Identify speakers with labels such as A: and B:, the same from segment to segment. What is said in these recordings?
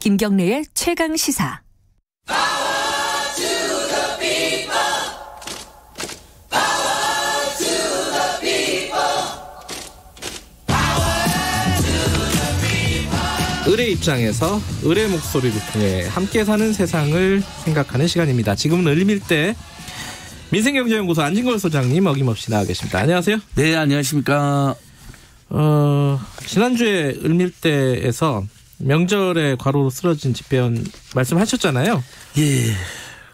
A: 김경래의 최강 시사.
B: 을의 입장에서 을의 목소리를 통해 함께 사는 세상을 생각하는 시간입니다. 지금은 을밀 때 민생경제연구소 안진걸 소장님 어김없이 나와 계십니다. 안녕하세요. 네, 안녕하십니까. 어, 지난주에 을밀대에서 명절에 과로로 쓰러진 집배원 말씀하셨잖아요. 예.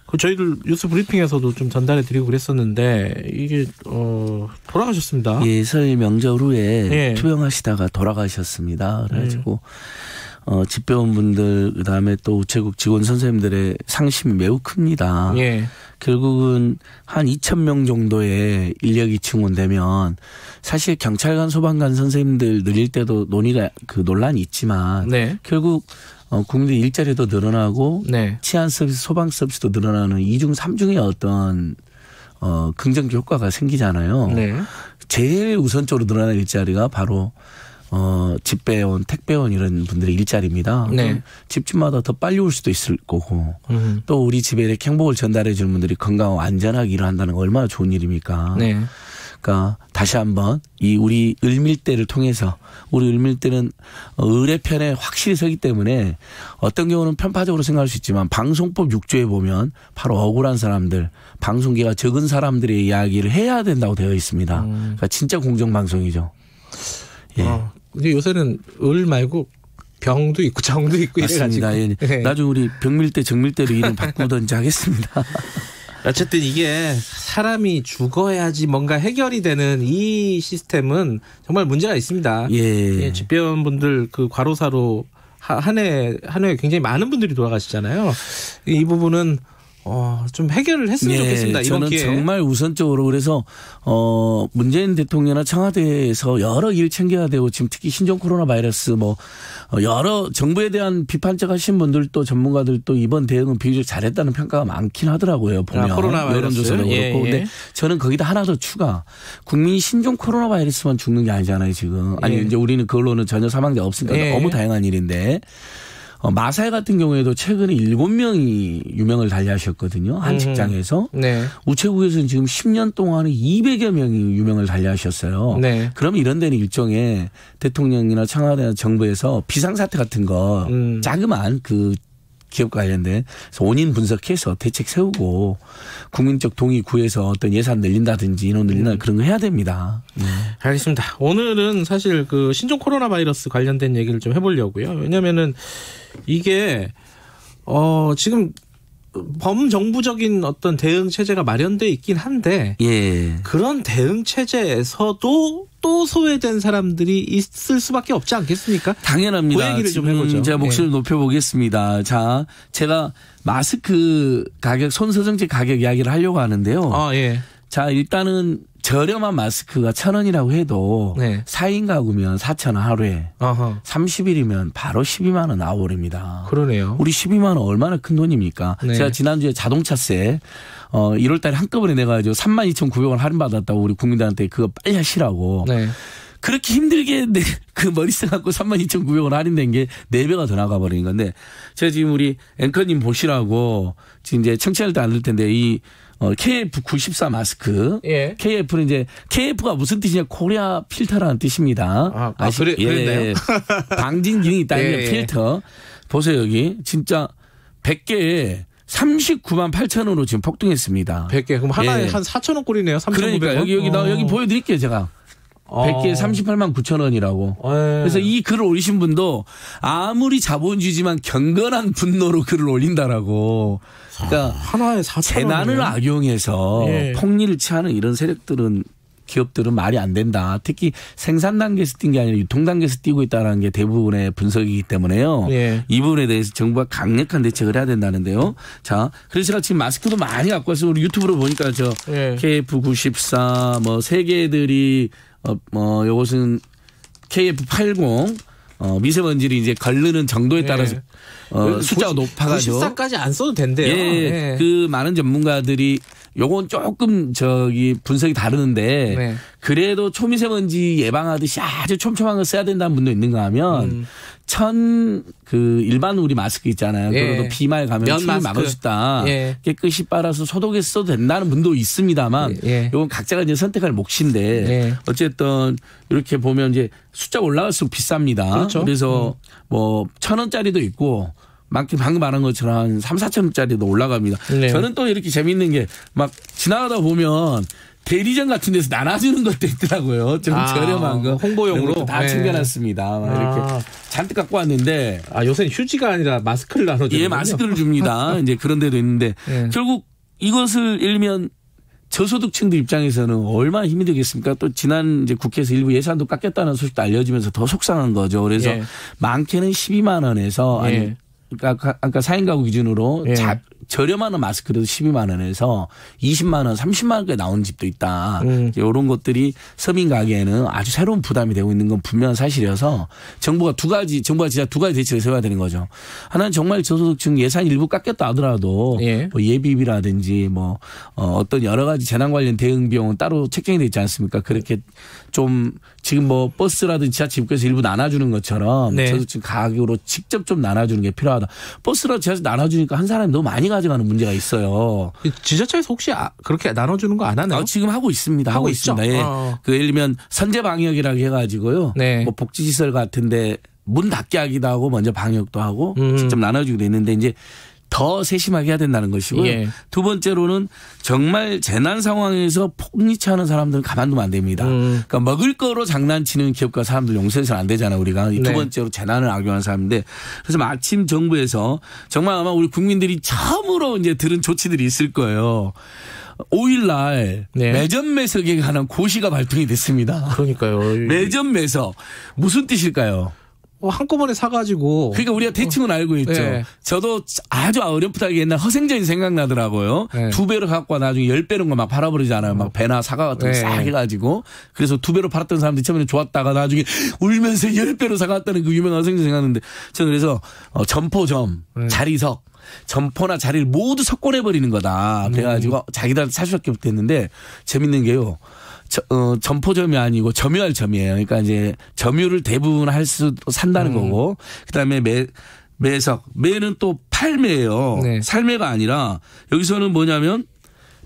B: 그 저희들 뉴스 브리핑에서도 좀 전달해 드리고 그랬었는데 이게 어 돌아가셨습니다. 예,
A: 설 명절 후에 예. 투병하시다가 돌아가셨습니다. 그래가지고 예. 어 집배원분들 그다음에 또 우체국 직원 선생님들의 상심이 매우 큽니다. 예. 결국은 한 2천 명 정도의 인력이 증원되면 사실 경찰관 소방관 선생님들 늘릴 때도 논의가 그 논란이 있지만 네. 결국 어, 국민들 일자리도 늘어나고 네. 치안 서비스, 소방 서비스도 늘어나는 이중삼중의 어떤 어, 긍정 효과가 생기잖아요. 네. 제일 우선적으로 늘어난 일자리가 바로 어, 집배원, 택배원 이런 분들의 일자리입니다. 네. 집집마다 더 빨리 올 수도 있을 거고 음. 또 우리 집에 이렇게 행복을 전달해 주는 분들이 건강하고 안전하게 일을 한다는 거 얼마나 좋은 일입니까. 네. 그러니까 다시 한번 이 우리 을밀대를 통해서 우리 을밀대는 어, 을의 편에 확실히 서기 때문에 어떤 경우는 편파적으로 생각할 수 있지만 방송법 6조에 보면 바로 억울한 사람들, 방송계가 적은 사람들의 이야기를 해야 된다고 되어 있습니다. 음. 그러니까 진짜 공정방송이죠. 예. 어, 근데 요새는 을 말고 병도 있고 정도 있고 맞습니다. 예. 네. 예. 나중 에 우리 병밀대 정밀대로 이름 바꾸든지 하겠습니다.
B: 어쨌든 이게 사람이 죽어야지 뭔가 해결이 되는 이 시스템은 정말 문제가 있습니다. 예. 예 집배원분들 그 과로사로 한 해 한 해 굉장히 많은 분들이 돌아가시잖아요. 이 부분은 어, 좀 해결을 했으면 네, 좋겠습니다. 이번 저는 기회에. 정말
A: 우선적으로 그래서 어, 문재인 대통령이나 청와대에서 여러 일 챙겨야 되고 지금 특히 신종 코로나 바이러스 뭐 어, 여러 정부에 대한 비판적 하신 분들도 전문가들도 이번 대응은 비교적 잘했다는 평가가 많긴 하더라고요. 아, 보면 코로나 여론조사도 예, 그렇고 예. 근데 저는 거기다 하나 더 추가 국민이 신종 코로나 바이러스만 죽는 게 아니잖아요 지금 아니 예. 이제 우리는 그걸로는 전혀 사망자 없으니까 예. 너무 다양한 일인데 어, 마사회 같은 경우에도 최근에 일곱 명이 유명을 달리하셨거든요. 한 음. 직장에서. 네. 우체국에서는 지금 10년 동안에 200여 명이 유명을 달리하셨어요. 네. 그럼 이런 데는 일종의 대통령이나 청와대나 정부에서 비상사태 같은 거 음. 자그만 그 기업 관련된 원인 분석해서 대책 세우고 국민적 동의 구해서 어떤 예산 늘린다든지 인원 늘리다 음. 그런 거 해야 됩니다. 네. 알겠습니다.
B: 오늘은 사실 그 신종 코로나 바이러스 관련된 얘기를 좀 해보려고요. 왜냐면은 이게 어 지금 범정부적인 어떤 대응 체제가 마련돼 있긴 한데 예. 그런 대응 체제에서도 또 소외된 사람들이 있을 수밖에 없지 않겠습니까?
A: 당연합니다. 그 얘기를 좀 해보죠. 제가 목소리를 네. 높여보겠습니다. 자, 제가 마스크 가격, 손서정제 가격 이야기를 하려고 하는데요. 아, 예. 자, 일단은 저렴한 마스크가 천 원이라고 해도 네. 4인 가구면 4천 원 하루에 아하. 30일이면 바로 12만 원 나와버립니다. 그러네요. 우리 12만 원 얼마나 큰 돈입니까? 네. 제가 지난주에 자동차세 어 1월 달에 한꺼번에 내가 저 32,900원 할인 받았다고 우리 국민들한테 그거 빨리 하시라고. 네. 그렇게 힘들게 내, 그 머리 써갖고 32,900원 할인된 게 4배가 더 나가 버린 건데 제가 지금 우리 앵커님 보시라고 지금 이제 청취할때 안 될 텐데 이 어, KF94 마스크. 예. KF는 이제 KF가 무슨 뜻이냐? 코리아 필터라는 뜻입니다. 아, 아 그래, 예, 그랬나요? 방진 기능이 있다는 예, 필터. 보세요 여기 진짜 100개에 39만 8천 원으로 지금 폭등했습니다. 100개 그럼 하나에 예. 한 4천 원꼴이네요. 3 그러니까 0 0원 여기 여기 나 여기 어. 보여드릴게요 제가.
B: 100개에 어. 38만
A: 9천 원이라고. 에이. 어, 예. 그래서 이 글을 올리신 분도 아무리 자본주의지만 경건한 분노로 글을 올린다라고. 그러니까 아, 하나에 재난을 악용해서 예. 폭리를 취하는 이런 세력들은 기업들은 말이 안 된다. 특히 생산 단계에서 뛴 게 아니라 유통 단계에서 뛰고 있다는 게 대부분의 분석이기 때문에요. 예. 이 부분에 대해서 정부가 강력한 대책을 해야 된다는데요. 자, 그래서 제 지금 마스크도 많이 갖고 와서 우리 유튜브로 보니까 저 예. KF94 뭐세 개들이 어, 뭐 요것은 KF80 어, 미세먼지를 이제 걸르는 정도에 예. 따라서 예. 어, 그 숫자가 높아가지고 94까지 안 써도 된대요. 예, 예, 예. 그 많은 전문가들이 요건 조금 저기 분석이 다르는데 네. 그래도 초미세먼지 예방하듯이 아주 촘촘한 걸 써야 된다는 분도 있는가 하면 음. 천그 일반 우리 마스크 있잖아요. 예. 그래도 비말 가면 추위 막을 수 있다. 예. 깨끗이 빨아서 소독해 써도 된다는 분도 있습니다만 예. 이건 예. 각자가 이제 선택할 몫인데 예. 어쨌든 이렇게 보면 이제 숫자 올라갈수록 비쌉니다. 그렇죠. 그래서 음. 뭐천 원짜리도 있고 많게 방금 말한 것처럼 한 3, 4천 원짜리도 올라갑니다. 네. 저는 또 이렇게 재밌는 게 막 지나가다 보면 대리점 같은 데서 나눠주는 것도 있더라고요. 좀 아, 저렴한 거. 홍보용으로 다 네. 챙겨놨습니다. 아. 이렇게 아. 잔뜩 갖고 왔는데. 아 요새는 휴지가
B: 아니라 마스크를 나눠주는 예, 마스크를 줍니다. 이제
A: 그런 데도 있는데 네. 결국 이것을 으면 저소득층들 입장에서는 얼마나 힘이 되겠습니까? 또 지난 이제 국회에서 일부 예산도 깎였다는 소식도 알려지면서 더 속상한 거죠. 그래서 예. 많게는 12만 원에서 아니 예. 그러니까 아까 사인 가구 기준으로 예. 자, 저렴한 마스크도 12만 원에서 20만 원, 30만 원까지 나오는 집도 있다. 음. 이런 것들이 서민 가게에는 아주 새로운 부담이 되고 있는 건 분명한 사실이어서 정부가 두 가지 정부가 진짜 두 가지 대책을 세워야 되는 거죠. 하나는 정말 저소득층 예산 일부 깎였다 하더라도 예. 뭐 예비비라든지 뭐 어, 어떤 여러 가지 재난 관련 대응 비용은 따로 책정이 돼 있지 않습니까? 그렇게 좀 지금 뭐 버스라든지 지하철에서 일부 나눠주는 것처럼 네. 저소득층 가격으로 직접 좀 나눠주는 게 필요하다. 버스라 지하철 나눠주니까 한 사람이 너무 많이 가 가져가는 문제가 있어요. 지자체에서 혹시 아, 그렇게 나눠주는 거 안 하나요? 아, 지금 하고 있습니다. 하고, 하고 있습니다. 예. 어. 그 예를 들면 선제 방역이라고 해가지고요. 네. 뭐 복지시설 같은데 문 닫게 하기도 하고 먼저 방역도 하고 음. 직접 나눠주기도 했는데 이제 더 세심하게 해야 된다는 것이고요. 예. 두 번째로는 정말 재난 상황에서 폭리치하는 사람들은 가만두면 안 됩니다. 음. 그러니까 먹을 거로 장난치는 기업과 사람들 용서해서는 안 되잖아요. 우리가 이두 네. 번째로 재난을 악용하는 사람인데 그래서 마침 정부에서 정말 아마 우리 국민들이 처음으로 이제 들은 조치들이 있을 거예요. 5일날 네. 매점 매석에 관한 고시가 발동이 됐습니다. 그러니까요. 매점 매석 무슨 뜻일까요? 어, 한꺼번에 사가지고. 그러니까 우리가 대충은 알고 있죠. 네. 저도 아주 어렴풋하게 옛날 허생전이 생각나더라고요. 네. 두 배로 갖고 와 나중에 열배로막 팔아버리잖아요. 막 네. 배나 사과 같은 거싹 네. 해가지고. 그래서 두 배로 팔았던 사람들이 처음에는 좋았다가 나중에 울면서 열 배로 사갔다는 그 유명한 허생전 생각나는데 저는 그래서 어, 점포점, 네. 자리석, 점포나 자리를 모두 석권해버리는 거다. 음. 그래가지고 음. 자기들한테 사주밖에 못했는데 재밌는 게요. 저, 어, 점포점이 아니고 점유할 점이에요. 그러니까 이제 점유를 대부분 할 수 산다는 음. 거고 그다음에 매 매석 매는 또 팔매예요. 네. 살매가 아니라 여기서는 뭐냐면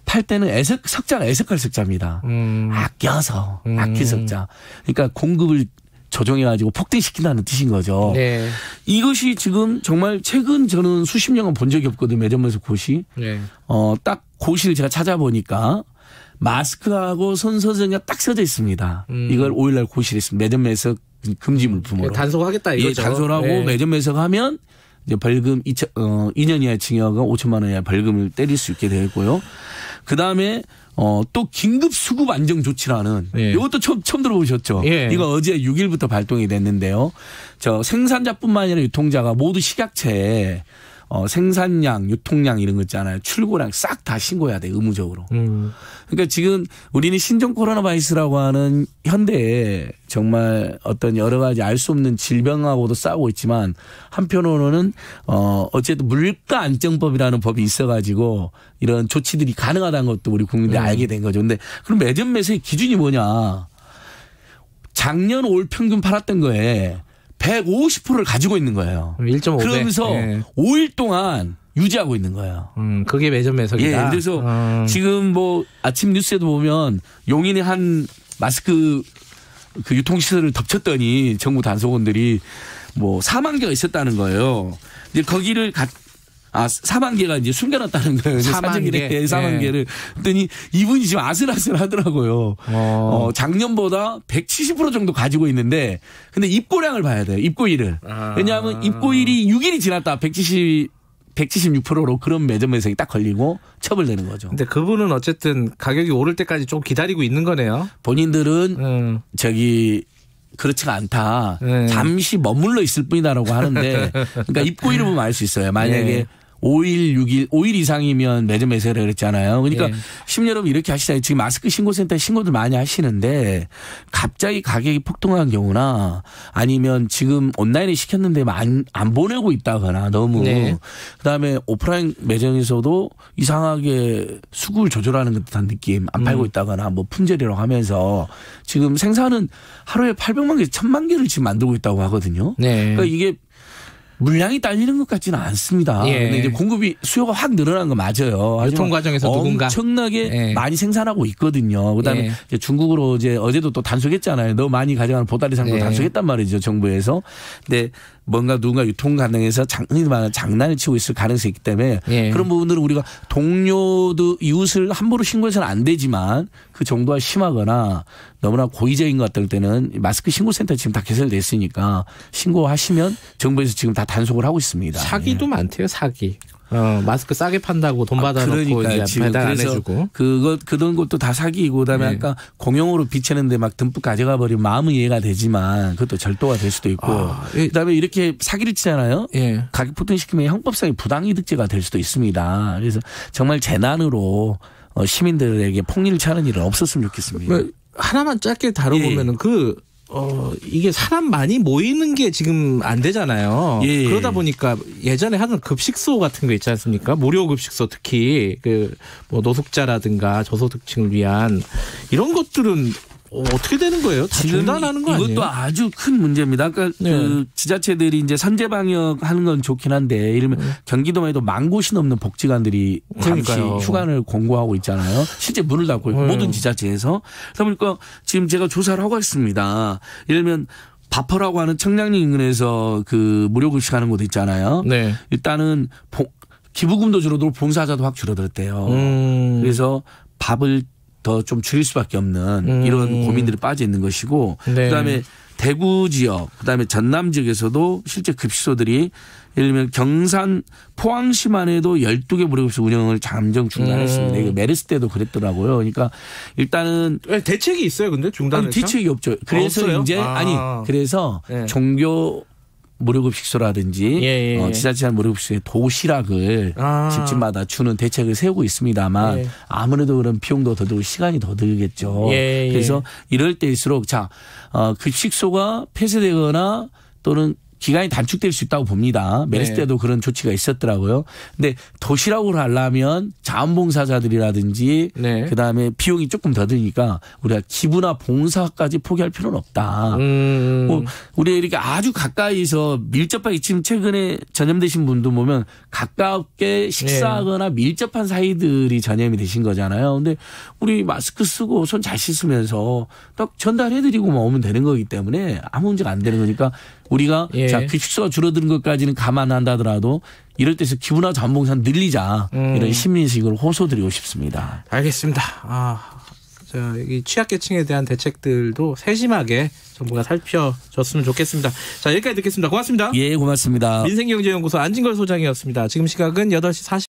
A: 팔 때는 애석 석자가 애석할 석자입니다. 음. 아껴서 음. 아끼 석자. 그러니까 공급을 조정해가지고 폭등시킨다는 뜻인 거죠. 네. 이것이 지금 정말 최근 저는 수십 년간 본 적이 없거든요. 매점에서 고시. 네. 어, 딱 고시를 제가 찾아보니까 마스크하고 손소독이딱 써져 있습니다. 음. 이걸 5일날 고시했습니다. 를 매점 매석 금지 물품으로. 예, 단속하겠다 이거죠. 예, 단속하고 네. 매점 매석하면 이제 벌금 2천, 어, 2년 이하 징역과 5천만 원 이하 벌금을 때릴 수 있게 되었고요. 그 다음에 어, 또 긴급 수급 안정 조치라는 예. 이것도 처음, 처음 들어보셨죠? 예. 이거 어제 6일부터 발동이 됐는데요. 저 생산자뿐만 아니라 유통자가 모두 식약처에 어, 생산량, 유통량 이런 거 있잖아요. 출고량 싹 다 신고해야 돼 의무적으로. 음. 그러니까 지금 우리는 신종 코로나 바이러스라고 하는 현대에 정말 어떤 여러 가지 알 수 없는 질병하고도 싸우고 있지만 한편으로는 어 어쨌든 물가 안정법이라는 법이 있어가지고 이런 조치들이 가능하다는 것도 우리 국민들이 음. 알게 된 거죠. 근데 그럼 매점 매수의 기준이 뭐냐? 작년 올 평균 팔았던 거에 150%를 가지고 있는 거예요. 1.5배. 음, 그러면서 예. 5일 동안 유지하고 있는 거예요. 음, 그게 매점 매석이다. 예, 그래서 음. 지금 뭐 아침 뉴스에도 보면 용인의 한 마스크 그 유통시설을 덮쳤더니 정부 단속원들이 뭐 사망자가 있었다는 거예요. 근데 거기를 갔 아, 4만 개가 이제 숨겨놨다는 거예요. 4만 개. 예, 4만 예. 개를. 그랬더니 이분이 지금 아슬아슬 하더라고요. 어. 어. 작년보다 170% 정도 가지고 있는데 근데 입고량을 봐야 돼요. 입고일을. 아. 왜냐하면 입고일이 6일이 지났다. 170 176%로 그런 매점 매색이 딱 걸리고 처벌되는 거죠. 근데 그분은
B: 어쨌든 가격이 오를 때까지 좀 기다리고 있는 거네요. 본인들은 음. 저기
A: 그렇지가 않다. 네. 잠시 머물러 있을 뿐이다라고 하는데 그러니까 입고 이름은 알수 있어요. 만약에 네. 5일, 6일, 5일 이상이면 매점 매세라 그랬잖아요. 그러니까 네. 예. 심여러분 이렇게 하시잖아요 지금 마스크 신고센터에 신고들 많이 하시는데 갑자기 가격이 폭등한 경우나 아니면 지금 온라인에 시켰는데 안, 안 보내고 있다거나 너무 네. 그다음에 오프라인 매장에서도 이상하게 수급을 조절하는 듯한 느낌 안 팔고 음. 있다거나 뭐 품절이라고 하면서 지금 생산은 하루에 800만 개, 1000만 개를 지금 만들고 있다고 하거든요. 네. 그러니까 이게 물량이 딸리는 것 같지는 않습니다. 예. 근데 이제 공급이 수요가 확 늘어난 거 맞아요. 유통 과정에서 누군가 엄청나게 예. 많이 생산하고 있거든요. 그다음에 예. 이제 중국으로 이제 어제도 또 단속했잖아요. 너무 많이 가져가는 보따리 상품 예. 단속했단 말이죠. 정부에서. 근데 뭔가 누군가 유통 가능해서 장난 장난을 치고 있을 가능성이 있기 때문에 예. 그런 부분들은 우리가 동료도 이웃을 함부로 신고해서는 안 되지만 그 정도가 심하거나 너무나 고의적인 것 같을 때는 마스크 신고센터 지금 다개설됐으니까 신고하시면 정부에서 지금 다 단속을 하고 있습니다. 사기도 예. 많대요, 사기. 어, 마스크 싸게 판다고 돈 아, 받아놓고 그러니까 배달 안 해주고 그거 그런 것도 다 사기이고 그다음에 네. 아까 공용으로 비치는데 막 듬뿍 가져가 버리면 마음은 이해가 되지만 그것도 절도가 될 수도 있고 아, 예. 그다음에 이렇게 사기를 치잖아요 예. 가격 폭등시키면 형법상의 부당이득제가될 수도 있습니다 그래서 정말 재난으로 어, 시민들에게 폭리를 차는 일은 없었으면 좋겠습니다. 뭐, 하나만 짧게 다뤄보면은 예, 예. 그,
B: 어, 이게 사람 많이 모이는 게 지금 안 되잖아요. 예. 예. 그러다 보니까 예전에 하던 급식소 같은 거 있지 않습니까? 무료 급식소 특히 그 뭐 노숙자라든가 저소득층을 위한 이런 것들은 어, 어떻게 되는 거예요? 다 중단하는 거 아니에요? 이것도
A: 아주 큰 문제입니다. 그니까 그 네. 그 지자체들이 이제 선제 방역 하는 건 좋긴 한데 이러면 네. 경기도만 해도 만 곳이 넘는 복지관들이 잠시 그러니까요. 휴관을 권고하고 있잖아요. 실제 문을 닫고 네. 모든 지자체에서 그러니까 지금 제가 조사를 하고 있습니다. 예를 들면 바퍼라고 하는 청량리 인근에서 그 무료 급식하는 곳 있잖아요. 네. 일단은 기부금도 줄어들고 봉사자도 확 줄어들었대요. 음. 그래서 밥을 더좀 줄일 수밖에 없는 음. 이런 고민들이 빠져 있는 것이고 네. 그다음에 대구 지역 그다음에 전남 지역에서도 실제 급식소들이 예를 들면 경산 포항시만 해도 12개 무료급식 운영을 잠정 중단했습니다. 음. 이거 메르스 때도 그랬더라고요. 그러니까 일단은 왜 대책이 있어요. 근데 중단에 대책이 없죠. 그래서 아, 이제 아. 니 그래서 네. 종교 무료급식소라든지 예, 예, 어, 예. 지자체한 무료급식소의 도시락을 아. 집집마다 주는 대책을 세우고 있습니다만 예. 아무래도 그런 비용도 더 들고 시간이 더 들겠죠. 예, 예. 그래서 이럴 때일수록 자 어, 급식소가 폐쇄되거나 또는 기간이 단축될 수 있다고 봅니다. 메르스 네. 때도 그런 조치가 있었더라고요. 근데 도시락으로 하려면 자원봉사자들이라든지 네. 그다음에 비용이 조금 더 드니까 우리가 기부나 봉사까지 포기할 필요는 없다. 음. 음. 뭐 우리가 이렇게 아주 가까이서 밀접하게 지금 최근에 전염되신 분도 보면 가깝게 식사하거나 네. 밀접한 사이들이 전염이 되신 거잖아요. 근데 우리 마스크 쓰고 손 잘 씻으면서 딱전달해드리고 오면 되는 거기 때문에 아무 문제가 안 되는 거니까 우리가 예. 자 규칙수가 그 줄어드는 것까지는 감안한다더라도 이럴 때서 기부나 전봉산 늘리자 음. 이런 시민식을 호소드리고 싶습니다.
B: 알겠습니다. 아. 이 취약계층에 대한 대책들도 세심하게 정부가 살펴줬으면 좋겠습니다. 자, 여기까지 듣겠습니다. 고맙습니다. 예, 고맙습니다. 민생경제연구소 안진걸 소장이었습니다. 지금 시각은 8시 40분.